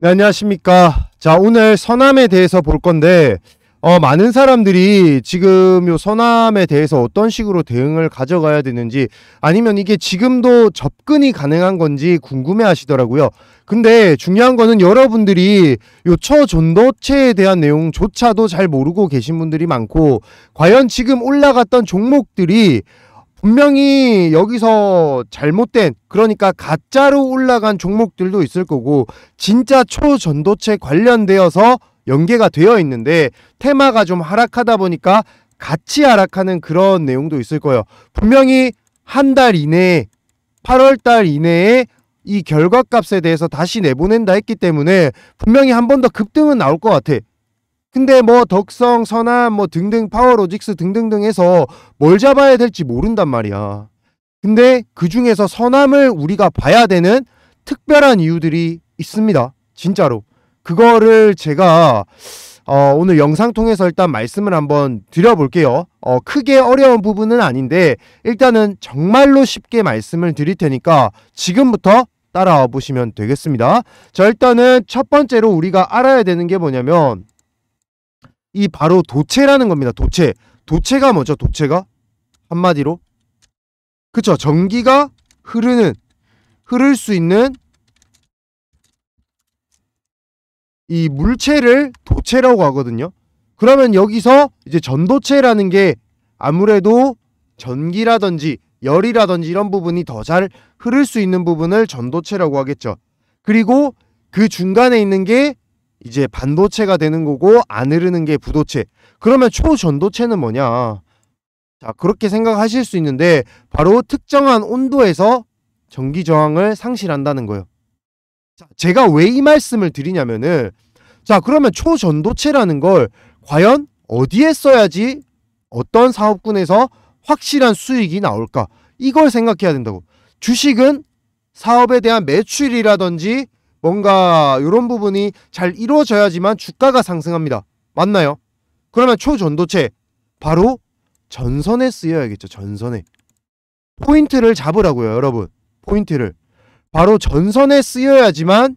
네, 안녕하십니까. 자, 오늘 서남에 대해서 볼 건데, 어, 많은 사람들이 지금 요 서남에 대해서 어떤 식으로 대응을 가져가야 되는지, 아니면 이게 지금도 접근이 가능한 건지 궁금해 하시더라고요. 근데 중요한 거는 여러분들이 요 처존도체에 대한 내용조차도 잘 모르고 계신 분들이 많고, 과연 지금 올라갔던 종목들이 분명히 여기서 잘못된 그러니까 가짜로 올라간 종목들도 있을 거고 진짜 초전도체 관련되어서 연계가 되어 있는데 테마가 좀 하락하다 보니까 같이 하락하는 그런 내용도 있을 거예요. 분명히 한 달 이내에 8월 달 이내에 이 결과값에 대해서 다시 내보낸다 했기 때문에 분명히 한 번 더 급등은 나올 것 같아. 근데 뭐 덕성, 선함, 뭐 등등 파워로직스 등등등해서 뭘 잡아야 될지 모른단 말이야. 근데 그 중에서 선함을 우리가 봐야 되는 특별한 이유들이 있습니다. 진짜로. 그거를 제가 어, 오늘 영상 통해서 일단 말씀을 한번 드려볼게요. 어, 크게 어려운 부분은 아닌데 일단은 정말로 쉽게 말씀을 드릴 테니까 지금부터 따라와 보시면 되겠습니다. 자 일단은 첫 번째로 우리가 알아야 되는 게 뭐냐면 이 바로 도체라는 겁니다. 도체. 도체가 뭐죠? 도체가 한마디로 그쵸 전기가 흐르는 흐를 수 있는 이 물체를 도체라고 하거든요. 그러면 여기서 이제 전도체라는 게 아무래도 전기라든지 열이라든지 이런 부분이 더 잘 흐를 수 있는 부분을 전도체라고 하겠죠. 그리고 그 중간에 있는 게 이제 반도체가 되는 거고 안 흐르는 게 부도체. 그러면 초전도체는 뭐냐? 자, 그렇게 생각하실 수 있는데 바로 특정한 온도에서 전기 저항을 상실한다는 거예요. 자, 제가 왜 이 말씀을 드리냐면은 자, 그러면 초전도체라는 걸 과연 어디에 써야지 어떤 사업군에서 확실한 수익이 나올까? 이걸 생각해야 된다고. 주식은 사업에 대한 매출이라든지 뭔가 이런 부분이 잘 이루어져야지만 주가가 상승합니다. 맞나요? 그러면 초전도체 바로 전선에 쓰여야겠죠. 전선에. 포인트를 잡으라고요, 여러분. 포인트를. 바로 전선에 쓰여야지만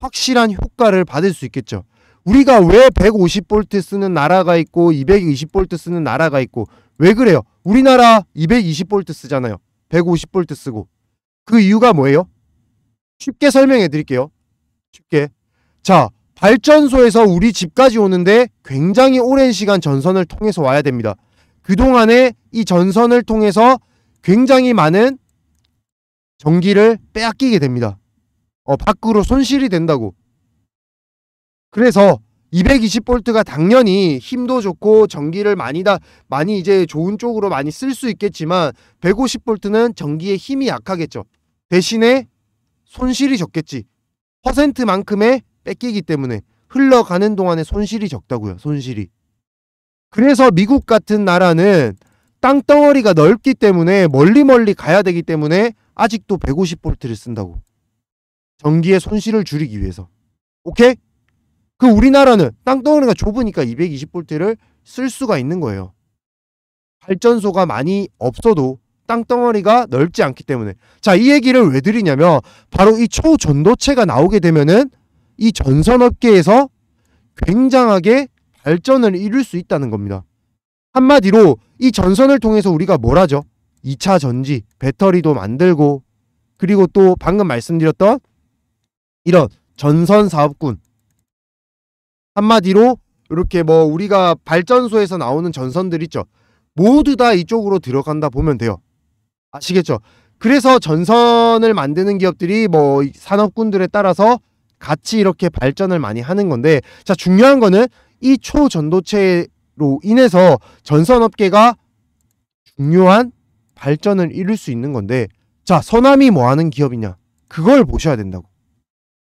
확실한 효과를 받을 수 있겠죠. 우리가 왜 150V 쓰는 나라가 있고 220V 쓰는 나라가 있고 왜 그래요? 우리나라 220V 쓰잖아요. 150V 쓰고. 그 이유가 뭐예요? 쉽게 설명해 드릴게요. 쉽게. 자, 발전소에서 우리 집까지 오는데 굉장히 오랜 시간 전선을 통해서 와야 됩니다. 그동안에 이 전선을 통해서 굉장히 많은 전기를 빼앗기게 됩니다. 어, 밖으로 손실이 된다고. 그래서 220볼트가 당연히 힘도 좋고 전기를 많이 다 많이 이제 좋은 쪽으로 많이 쓸 수 있겠지만 150볼트는 전기의 힘이 약하겠죠. 대신에 손실이 적겠지. 퍼센트만큼의 뺏기기 때문에 흘러가는 동안에 손실이 적다고요. 손실이. 그래서 미국 같은 나라는 땅덩어리가 넓기 때문에 멀리 멀리 가야 되기 때문에 아직도 150볼트를 쓴다고. 전기의 손실을 줄이기 위해서. 오케이? 그 우리나라는 땅덩어리가 좁으니까 220볼트를 쓸 수가 있는 거예요. 발전소가 많이 없어도 땅덩어리가 넓지 않기 때문에 자 이 얘기를 왜 드리냐면 바로 이 초전도체가 나오게 되면은 이 전선업계에서 굉장하게 발전을 이룰 수 있다는 겁니다. 한마디로 이 전선을 통해서 우리가 뭘 하죠? 2차 전지, 배터리도 만들고 그리고 또 방금 말씀드렸던 이런 전선 사업군 한마디로 이렇게 뭐 우리가 발전소에서 나오는 전선들 있죠. 모두 다 이쪽으로 들어간다 보면 돼요. 아시겠죠? 그래서 전선을 만드는 기업들이 뭐 산업군들에 따라서 같이 이렇게 발전을 많이 하는 건데 자 중요한 거는 이 초전도체로 인해서 전선업계가 중요한 발전을 이룰 수 있는 건데 자 서남이 뭐 하는 기업이냐 그걸 보셔야 된다고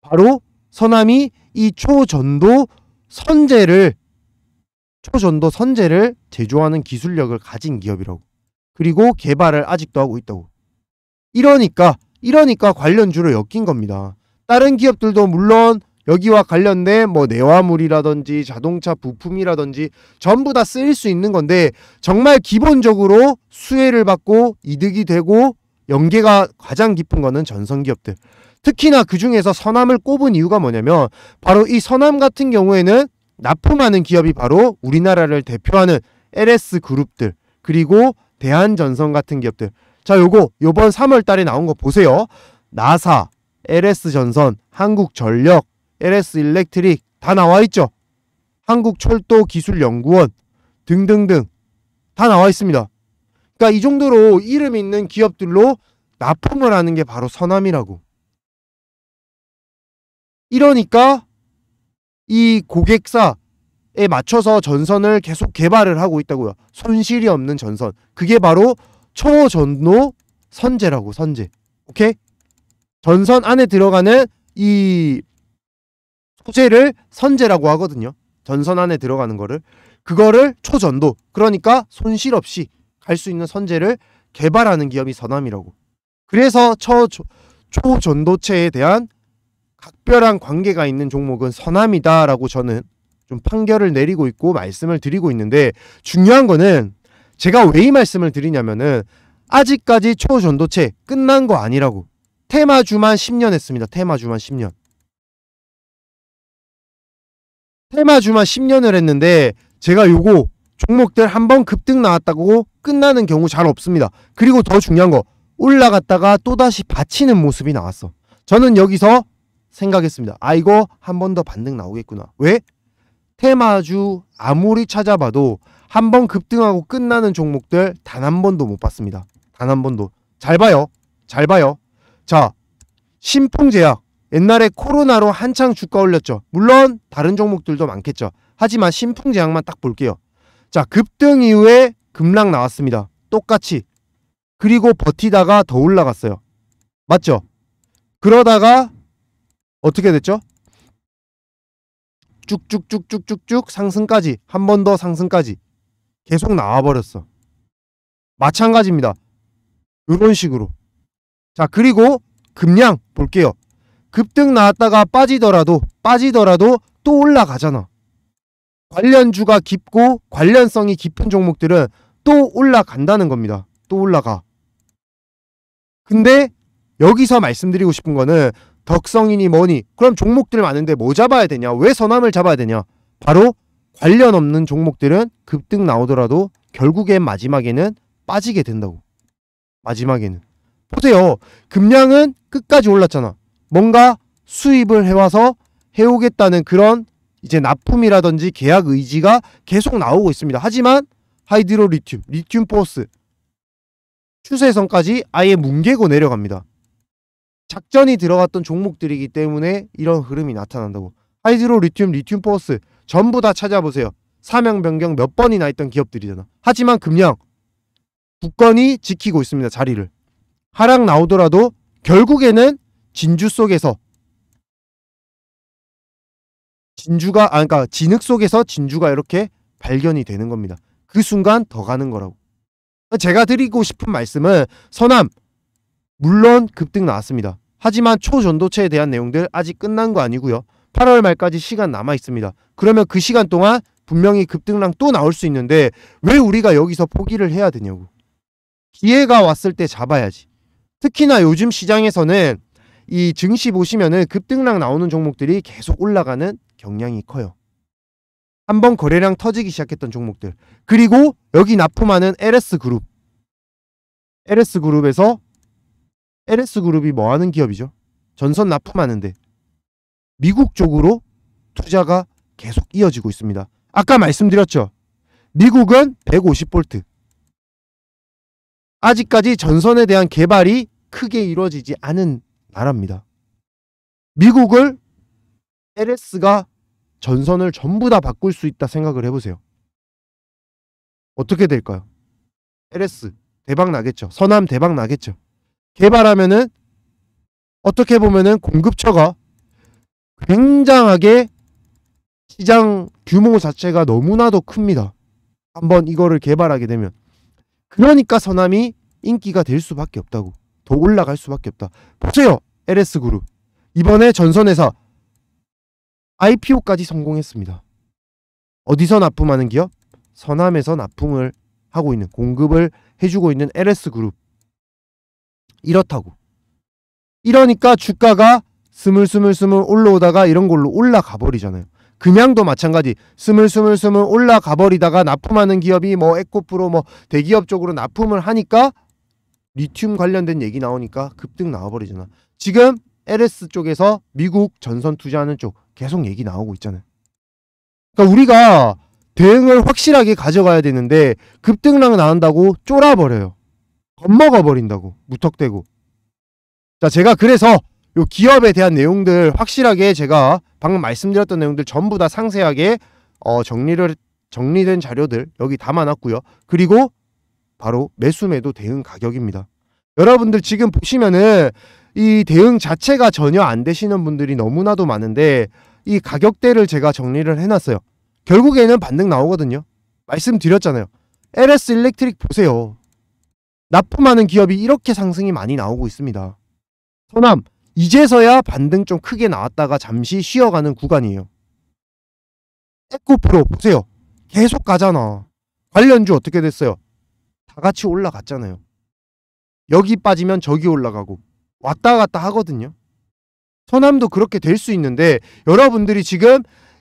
바로 서남이 이 초전도 선제를 초전도 선제를 제조하는 기술력을 가진 기업이라고 그리고 개발을 아직도 하고 있다고. 이러니까 이러니까 관련주로 엮인 겁니다. 다른 기업들도 물론 여기와 관련된 뭐 내화물이라든지 자동차 부품이라든지 전부 다 쓰일 수 있는 건데 정말 기본적으로 수혜를 받고 이득이 되고 연계가 가장 깊은 거는 전선 기업들. 특히나 그 중에서 선암을 꼽은 이유가 뭐냐면 바로 이 선암 같은 경우에는 납품하는 기업이 바로 우리나라를 대표하는 LS 그룹들 그리고 대한전선 같은 기업들. 자, 요거 요번 3월 달에 나온 거 보세요. 나사, LS전선, 한국전력, LS일렉트릭 다 나와 있죠. 한국철도기술연구원 등등등 다 나와 있습니다. 그러니까 이 정도로 이름 있는 기업들로 납품을 하는 게 바로 선함이라고. 이러니까 이 고객사 에 맞춰서 전선을 계속 개발을 하고 있다고요. 손실이 없는 전선. 그게 바로 초전도 선제라고 선제. 오케이? 전선 안에 들어가는 이 소재를 선제라고 하거든요. 전선 안에 들어가는 거를 그거를 초전도 그러니까 손실 없이 갈 수 있는 선제를 개발하는 기업이 서남이라고. 그래서 초 초전도체에 대한 각별한 관계가 있는 종목은 서남이다라고 저는 좀 판결을 내리고 있고 말씀을 드리고 있는데 중요한 거는 제가 왜 이 말씀을 드리냐면은 아직까지 초전도체 끝난 거 아니라고 테마주만 10년 했습니다. 테마주만 10년. 테마주만 10년을 했는데 제가 요거 종목들 한 번 급등 나왔다고 끝나는 경우 잘 없습니다. 그리고 더 중요한 거 올라갔다가 또다시 받치는 모습이 나왔어. 저는 여기서 생각했습니다. 아 이거 한 번 더 반등 나오겠구나. 왜? 테마주 아무리 찾아봐도 한 번 급등하고 끝나는 종목들 단 한 번도 못 봤습니다. 단 한 번도. 잘 봐요. 잘 봐요. 자, 신풍제약. 옛날에 코로나로 한창 주가 올렸죠. 물론 다른 종목들도 많겠죠. 하지만 신풍제약만 딱 볼게요. 자, 급등 이후에 급락 나왔습니다. 똑같이. 그리고 버티다가 더 올라갔어요. 맞죠? 그러다가 어떻게 됐죠? 쭉쭉쭉쭉쭉쭉 상승까지 한 번 더 상승까지 계속 나와버렸어. 마찬가지입니다. 이런 식으로 자 그리고 급량 볼게요. 급등 나왔다가 빠지더라도 빠지더라도 또 올라가잖아. 관련주가 깊고 관련성이 깊은 종목들은 또 올라간다는 겁니다. 또 올라가. 근데 여기서 말씀드리고 싶은 거는 덕성이니 뭐니 그럼 종목들 많은데 뭐 잡아야 되냐 왜 선암을 잡아야 되냐 바로 관련 없는 종목들은 급등 나오더라도 결국엔 마지막에는 빠지게 된다고 마지막에는 보세요 금량은 끝까지 올랐잖아 뭔가 수입을 해와서 해오겠다는 그런 이제 납품이라든지 계약 의지가 계속 나오고 있습니다 하지만 하이드로 리튬, 리튬 포스 추세선까지 아예 뭉개고 내려갑니다 작전이 들어갔던 종목들이기 때문에 이런 흐름이 나타난다고. 하이드로, 리튬, 리튬 포스 전부 다 찾아보세요. 사명 변경 몇 번이나 있던 기업들이잖아. 하지만 금량 국건이 지키고 있습니다. 자리를. 하락 나오더라도 결국에는 진주 속에서 진주가 아 그러니까 진흙 속에서 진주가 이렇게 발견이 되는 겁니다. 그 순간 더 가는 거라고. 제가 드리고 싶은 말씀은 서남 물론 급등 나왔습니다. 하지만 초전도체에 대한 내용들 아직 끝난 거 아니고요. 8월 말까지 시간 남아 있습니다. 그러면 그 시간 동안 분명히 급등랑 또 나올 수 있는데 왜 우리가 여기서 포기를 해야 되냐고. 기회가 왔을 때 잡아야지. 특히나 요즘 시장에서는 이 증시 보시면은 급등락 나오는 종목들이 계속 올라가는 경향이 커요. 한번 거래량 터지기 시작했던 종목들. 그리고 여기 납품하는 LS그룹. LS그룹에서 LS그룹이 뭐 하는 기업이죠? 전선 납품하는데 미국 쪽으로 투자가 계속 이어지고 있습니다. 아까 말씀드렸죠. 미국은 1 5 0볼트 아직까지 전선에 대한 개발이 크게 이루어지지 않은 나라입니다. 미국을 LS가 전선을 전부 다 바꿀 수 있다 생각을 해보세요. 어떻게 될까요? LS 대박 나겠죠. 서남 대박 나겠죠. 개발하면은 어떻게 보면은 공급처가 굉장하게 시장 규모 자체가 너무나도 큽니다. 한번 이거를 개발하게 되면 그러니까 서남이 인기가 될 수밖에 없다고 더 올라갈 수밖에 없다. 보세요 LS 그룹 이번에 전선에서 IPO까지 성공했습니다. 어디서 납품하는 기업? 서남에서 납품을 하고 있는 공급을 해주고 있는 LS 그룹 이렇다고. 이러니까 주가가 스물스물스물 올라오다가 이런 걸로 올라가 버리잖아요. 금양도 마찬가지 스물스물스물 올라가 버리다가 납품하는 기업이 뭐 에코프로 뭐 대기업 쪽으로 납품을 하니까 리튬 관련된 얘기 나오니까 급등 나와버리잖아. 지금 LS 쪽에서 미국 전선 투자하는 쪽 계속 얘기 나오고 있잖아요. 그러니까 우리가 대응을 확실하게 가져가야 되는데 급등락 나온다고 쫄아버려요. 겁먹어 버린다고 무턱대고. 자, 제가 그래서 요 기업에 대한 내용들 확실하게 제가 방금 말씀드렸던 내용들 전부 다 상세하게 어, 정리를 정리된 자료들 여기 담아놨고요. 그리고 바로 매수매도 대응 가격입니다. 여러분들 지금 보시면은 이 대응 자체가 전혀 안 되시는 분들이 너무나도 많은데 이 가격대를 제가 정리를 해놨어요. 결국에는 반등 나오거든요. 말씀드렸잖아요. LS 일렉트릭 보세요. 납품하는 기업이 이렇게 상승이 많이 나오고 있습니다. 서남, 이제서야 반등 좀 크게 나왔다가 잠시 쉬어가는 구간이에요. 에코프로 보세요. 계속 가잖아. 관련주 어떻게 됐어요? 다 같이 올라갔잖아요. 여기 빠지면 저기 올라가고 왔다 갔다 하거든요. 서남도 그렇게 될 수 있는데 여러분들이 지금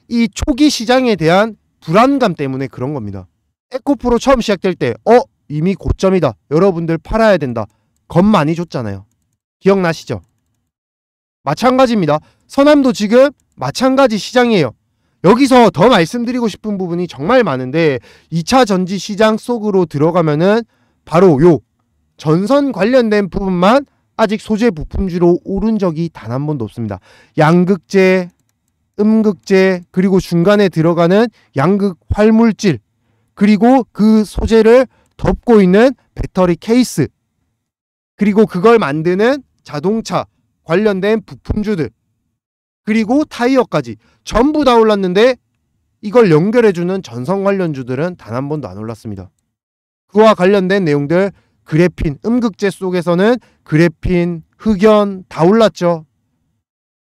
이 초기 시장에 대한 불안감 때문에 그런 겁니다. 에코프로 처음 시작될 때, 어? 이미 고점이다. 여러분들 팔아야 된다. 겁 많이 줬잖아요. 기억나시죠? 마찬가지입니다. 서남도 지금 마찬가지 시장이에요. 여기서 더 말씀드리고 싶은 부분이 정말 많은데 2차 전지 시장 속으로 들어가면은 바로 요 전선 관련된 부분만 아직 소재 부품주로 오른 적이 단 한 번도 없습니다. 양극재, 음극재, 그리고 중간에 들어가는 양극 활물질, 그리고 그 소재를 덮고 있는 배터리 케이스 그리고 그걸 만드는 자동차 관련된 부품주들 그리고 타이어까지 전부 다 올랐는데 이걸 연결해주는 전선 관련주들은 단 한 번도 안 올랐습니다. 그와 관련된 내용들 그래핀 음극재 속에서는 그래핀 흑연 다 올랐죠.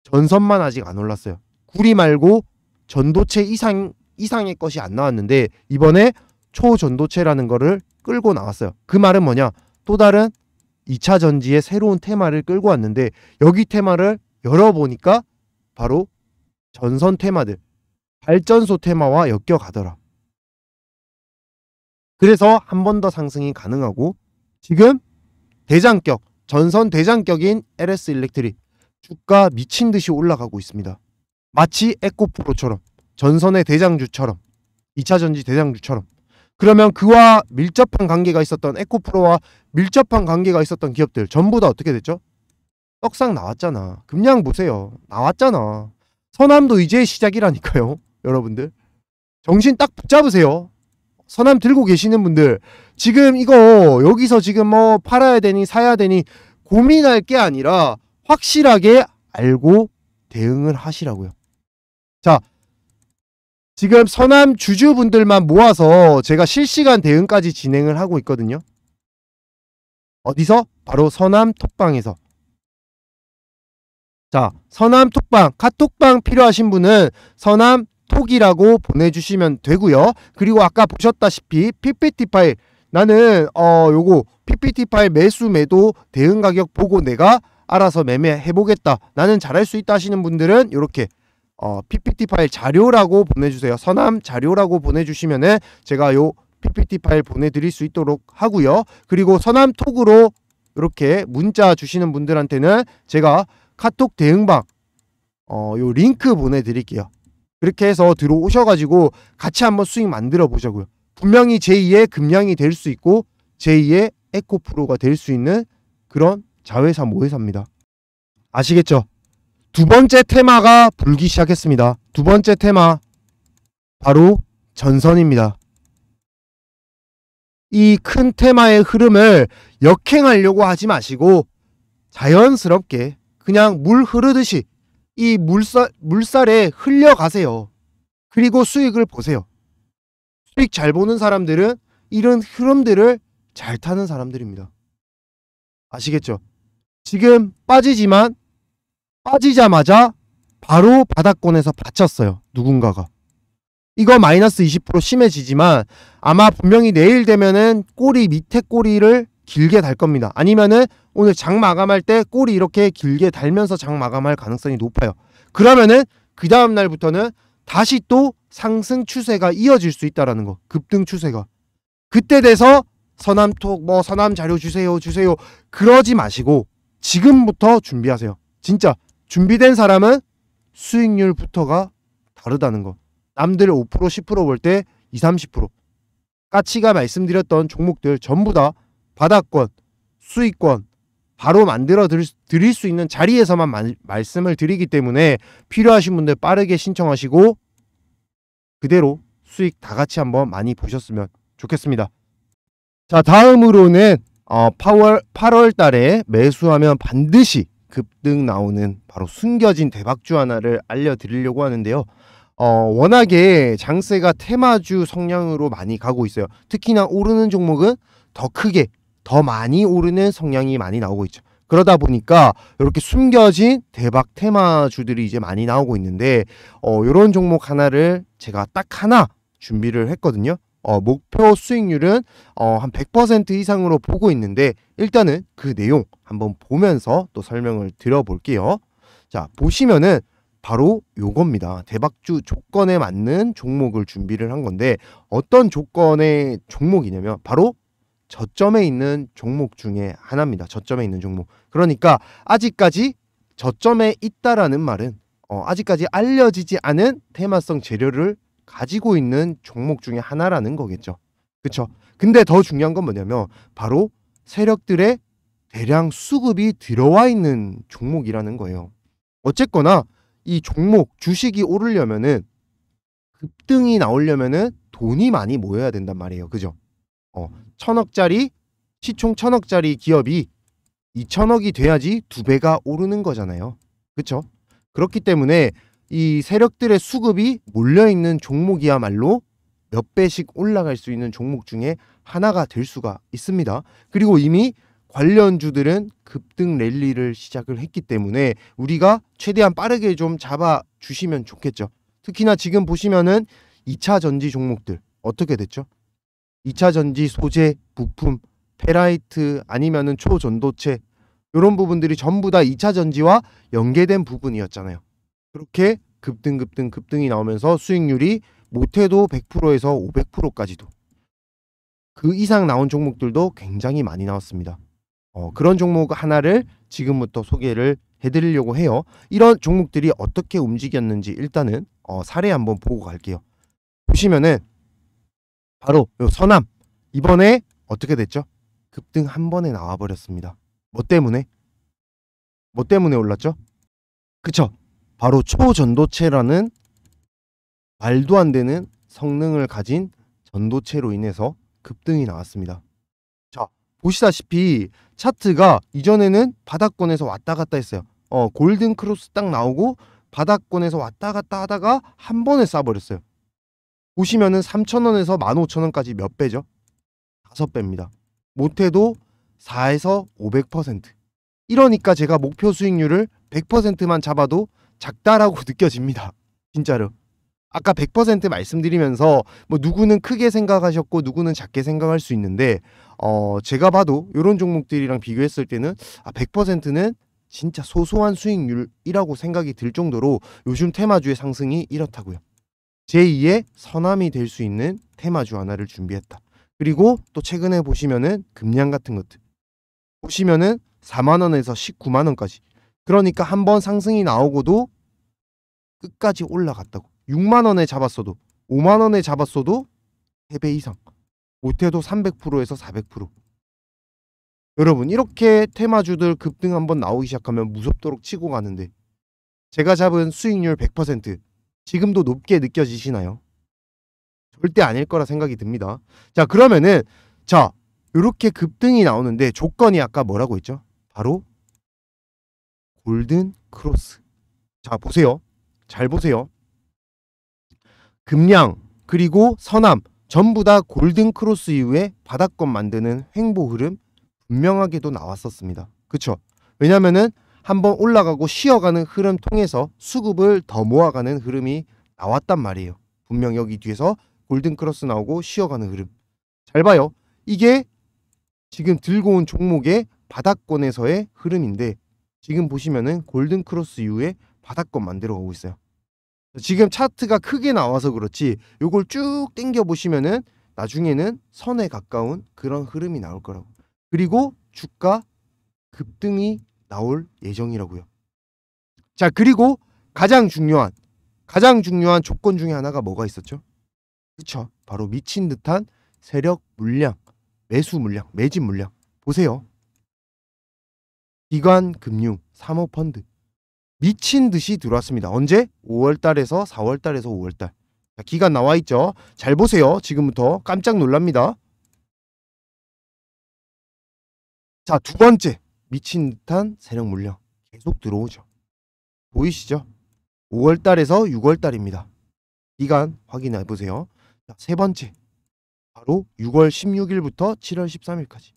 전선만 아직 안 올랐어요. 구리 말고 전도체 이상 이상의 것이 안 나왔는데 이번에 초전도체라는 거를 끌고 나왔어요. 그 말은 뭐냐? 또 다른 2차 전지의 새로운 테마를 끌고 왔는데 여기 테마를 열어보니까 바로 전선 테마들, 발전소 테마와 엮여가더라. 그래서 한 번 더 상승이 가능하고 지금 대장격, 전선 대장격인 LS 일렉트릭 주가 미친 듯이 올라가고 있습니다. 마치 에코프로처럼 전선의 대장주처럼 2차 전지 대장주처럼 그러면 그와 밀접한 관계가 있었던 에코프로와 밀접한 관계가 있었던 기업들 전부 다 어떻게 됐죠? 떡상 나왔잖아. 금량 보세요. 나왔잖아. 서남도 이제 시작이라니까요. 여러분들. 정신 딱 붙잡으세요. 서남 들고 계시는 분들. 지금 이거 여기서 지금 뭐 팔아야 되니 사야 되니 고민할 게 아니라 확실하게 알고 대응을 하시라고요. 자, 지금 서남 주주분들만 모아서 제가 실시간 대응까지 진행을 하고 있거든요. 어디서? 바로 서남 톡방에서. 자, 서남 톡방, 카톡방 필요하신 분은 서남 톡이라고 보내주시면 되고요. 그리고 아까 보셨다시피 PPT 파일 나는 어 요거 PPT 파일 매수 매도 대응 가격 보고 내가 알아서 매매해보겠다. 나는 잘할 수 있다 하시는 분들은 이렇게 어, PPT 파일 자료라고 보내주세요. 서남 자료라고 보내주시면은 제가 요 PPT 파일 보내드릴 수 있도록 하고요. 그리고 서남 톡으로 이렇게 문자 주시는 분들한테는 제가 카톡 대응방 어, 요 링크 보내드릴게요. 그렇게 해서 들어오셔가지고 같이 한번 수익 만들어 보자고요. 분명히 제2의 금량이 될 수 있고 제2의 에코프로가 될 수 있는 그런 자회사 모회사입니다. 아시겠죠? 두 번째 테마가 불기 시작했습니다. 두 번째 테마 바로 전선입니다. 이 큰 테마의 흐름을 역행하려고 하지 마시고 자연스럽게 그냥 물 흐르듯이 이 물살, 물살에 흘려가세요. 그리고 수익을 보세요. 수익 잘 보는 사람들은 이런 흐름들을 잘 타는 사람들입니다. 아시겠죠? 지금 빠지지만 빠지자마자 바로 바닥권에서 받쳤어요. 누군가가. 이거 마이너스 20% 심해지지만 아마 분명히 내일 되면은 꼬리 밑에 꼬리를 길게 달 겁니다. 아니면은 오늘 장 마감할 때 꼬리 이렇게 길게 달면서 장 마감할 가능성이 높아요. 그러면은 그 다음 날부터는 다시 또 상승 추세가 이어질 수 있다라는 거. 급등 추세가. 그때 돼서 서남톡 뭐 서남 자료 주세요 주세요 그러지 마시고 지금부터 준비하세요. 진짜 준비된 사람은 수익률부터가 다르다는 것. 남들 5% 10%볼 때 20, 30% 까치가 말씀드렸던 종목들 전부 다 바닥권, 수익권 바로 만들어 드릴 수 있는 자리에서만 마, 말씀을 드리기 때문에 필요하신 분들 빠르게 신청하시고 그대로 수익 다 같이 한번 많이 보셨으면 좋겠습니다. 자 다음으로는 어, 8월, 8월 달에 매수하면 반드시 급등 나오는 바로 숨겨진 대박주 하나를 알려드리려고 하는데요. 어, 워낙에 장세가 테마주 성향으로 많이 가고 있어요. 특히나 오르는 종목은 더 크게, 더 많이 오르는 성향이 많이 나오고 있죠. 그러다 보니까 이렇게 숨겨진 대박 테마주들이 이제 많이 나오고 있는데 어, 이런 종목 하나를 제가 딱 하나 준비를 했거든요. 어, 목표 수익률은 어, 한100% 이상으로 보고 있는데 일단은 그 내용 한번 보면서 또 설명을 드려볼게요. 자 보시면은 바로 요겁니다. 대박주 조건에 맞는 종목을 준비를 한 건데 어떤 조건의 종목이냐면 바로 저점에 있는 종목 중에 하나입니다. 저점에 있는 종목. 그러니까 아직까지 저점에 있다라는 말은 어, 아직까지 알려지지 않은 테마성 재료를 가지고 있는 종목 중에 하나라는 거겠죠. 그렇죠. 근데 더 중요한 건 뭐냐면 바로 세력들의 대량 수급이 들어와 있는 종목이라는 거예요. 어쨌거나 이 종목 주식이 오르려면은 급등이 나오려면은 돈이 많이 모여야 된단 말이에요. 그죠? 어, 천억짜리 시총 천억짜리 기업이 2천억이 돼야지 두 배가 오르는 거잖아요. 그렇죠? 그렇기 때문에 이 세력들의 수급이 몰려있는 종목이야말로 몇 배씩 올라갈 수 있는 종목 중에 하나가 될 수가 있습니다. 그리고 이미 관련주들은 급등 랠리를 시작을 했기 때문에 우리가 최대한 빠르게 좀 잡아 주시면 좋겠죠. 특히나 지금 보시면은 2차 전지 종목들 어떻게 됐죠? 2차 전지 소재, 부품, 페라이트 아니면은 초전도체 이런 부분들이 전부 다 2차 전지와 연계된 부분이었잖아요. 그렇게 급등 급등 급등이 나오면서 수익률이 못해도 100%에서 500%까지도 그 이상 나온 종목들도 굉장히 많이 나왔습니다. 어, 그런 종목 하나를 지금부터 소개를 해드리려고 해요. 이런 종목들이 어떻게 움직였는지 일단은 어, 사례 한번 보고 갈게요. 보시면은 바로 요 서남 이번에 어떻게 됐죠? 급등 한 번에 나와버렸습니다. 뭐 때문에? 뭐 때문에 올랐죠? 그쵸? 바로 초전도체라는 말도 안 되는 성능을 가진 전도체로 인해서 급등이 나왔습니다. 자, 보시다시피 차트가 이전에는 바닥권에서 왔다 갔다 했어요. 어, 골든 크로스 딱 나오고 바닥권에서 왔다 갔다 하다가 한 번에 싸버렸어요. 보시면은 3,000원에서 15,000원까지 몇 배죠? 다섯 배입니다 못해도 4에서 500%. 이러니까 제가 목표 수익률을 100%만 잡아도 작다라고 느껴집니다. 진짜로. 아까 100% 말씀드리면서 뭐 누구는 크게 생각하셨고 누구는 작게 생각할 수 있는데 어 제가 봐도 이런 종목들이랑 비교했을 때는 아 100%는 진짜 소소한 수익률이라고 생각이 들 정도로 요즘 테마주의 상승이 이렇다고요. 제2의 선함이 될 수 있는 테마주 하나를 준비했다. 그리고 또 최근에 보시면은 금량 같은 것들 보시면은 4만 원에서 19만 원까지 그러니까 한 번 상승이 나오고도 끝까지 올라갔다고. 6만 원에 잡았어도 5만 원에 잡았어도 3배 이상. 못해도 300%에서 400%. 여러분 이렇게 테마주들 급등 한 번 나오기 시작하면 무섭도록 치고 가는데 제가 잡은 수익률 100% 지금도 높게 느껴지시나요? 절대 아닐 거라 생각이 듭니다. 자 그러면은 자 이렇게 급등이 나오는데 조건이 아까 뭐라고 했죠? 바로 골든 크로스. 자, 보세요. 잘 보세요. 금량 그리고 서남 전부 다 골든 크로스 이후에 바닥권 만드는 횡보 흐름 분명하게도 나왔었습니다. 그쵸? 왜냐면은 한번 올라가고 쉬어가는 흐름 통해서 수급을 더 모아가는 흐름이 나왔단 말이에요. 분명 여기 뒤에서 골든 크로스 나오고 쉬어가는 흐름. 잘 봐요. 이게 지금 들고 온 종목의 바닥권에서의 흐름인데 지금 보시면은 골든 크로스 이후에 바닥권 만들어 가고 있어요. 지금 차트가 크게 나와서 그렇지 요걸 쭉 당겨 보시면은 나중에는 선에 가까운 그런 흐름이 나올 거라고. 그리고 주가 급등이 나올 예정이라고요. 자, 그리고 가장 중요한 가장 중요한 조건 중에 하나가 뭐가 있었죠? 그쵸 바로 미친 듯한 세력 물량, 매수 물량, 매집 물량. 보세요. 기관 금융 사모펀드 미친 듯이 들어왔습니다. 언제? 5월 달에서 4월 달에서 5월 달. 자, 기간 나와 있죠. 잘 보세요. 지금부터 깜짝 놀랍니다. 자, 두 번째. 미친 듯한 세력 물량. 계속 들어오죠. 보이시죠? 5월 달에서 6월 달입니다. 기간 확인해 보세요. 자, 세 번째. 바로 6월 16일부터 7월 13일까지.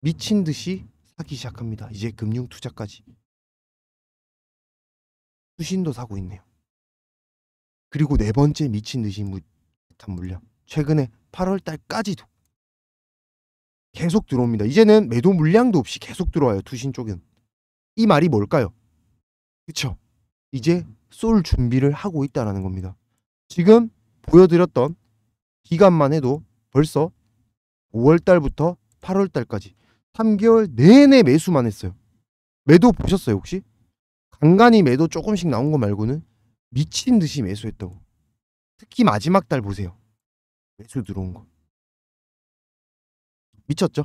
미친 듯이 사기 시작합니다. 이제 금융 투자까지. 수신도 사고 있네요. 그리고 네 번째 미친 듯이 물탄 물량. 최근에 8월 달까지도 계속 들어옵니다. 이제는 매도 물량도 없이 계속 들어와요. 투신 쪽은. 이 말이 뭘까요? 그쵸? 이제 쏠 준비를 하고 있다라는 겁니다. 지금 보여드렸던 기간만 해도 벌써 5월 달부터 8월 달까지 3개월 내내 매수만 했어요. 매도 보셨어요 혹시? 간간히 매도 조금씩 나온 거 말고는 미친 듯이 매수했다고. 특히 마지막 달 보세요. 매수 들어온 거. 미쳤죠?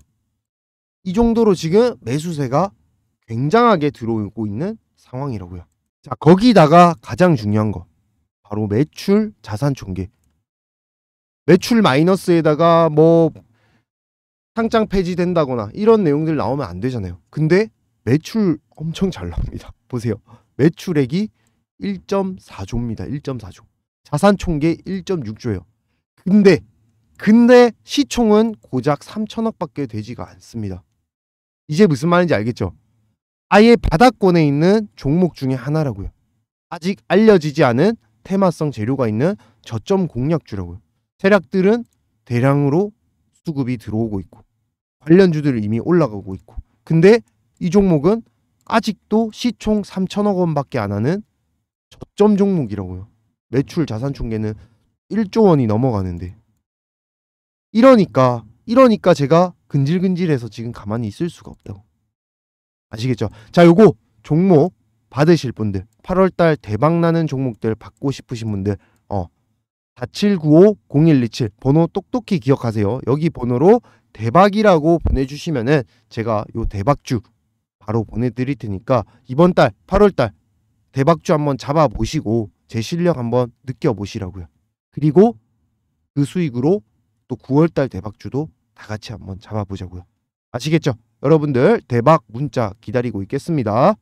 이 정도로 지금 매수세가 굉장하게 들어오고 있는 상황이라고요. 자, 거기다가 가장 중요한 거. 바로 매출 자산 총계. 매출 마이너스에다가 뭐 상장 폐지된다거나 이런 내용들 나오면 안 되잖아요. 근데 매출 엄청 잘 나옵니다. 보세요. 매출액이 1.4조입니다. 1.4조. 자산 총계 1.6조예요. 근데 근데 시총은 고작 3천억밖에 되지가 않습니다. 이제 무슨 말인지 알겠죠? 아예 바닥권에 있는 종목 중에 하나라고요. 아직 알려지지 않은 테마성 재료가 있는 저점 공략주라고요. 세력들은 대량으로 수급이 들어오고 있고 관련주들이 이미 올라가고 있고 근데 이 종목은 아직도 시총 3천억 원밖에 안 하는 저점 종목이라고요. 매출 자산 총계는 1조 원이 넘어가는데 이러니까 이러니까 제가 근질근질해서 지금 가만히 있을 수가 없다고 아시겠죠? 자 요거 종목 받으실 분들 8월달 대박나는 종목들 받고 싶으신 분들 어4795-0127 번호 똑똑히 기억하세요. 여기 번호로 대박이라고 보내주시면은 제가 요 대박주 바로 보내드릴 테니까 이번 달 8월 달 대박주 한번 잡아보시고 제 실력 한번 느껴보시라고요. 그리고 그 수익으로 또 9월 달 대박주도 다 같이 한번 잡아보자고요. 아시겠죠? 여러분들 대박 문자 기다리고 있겠습니다.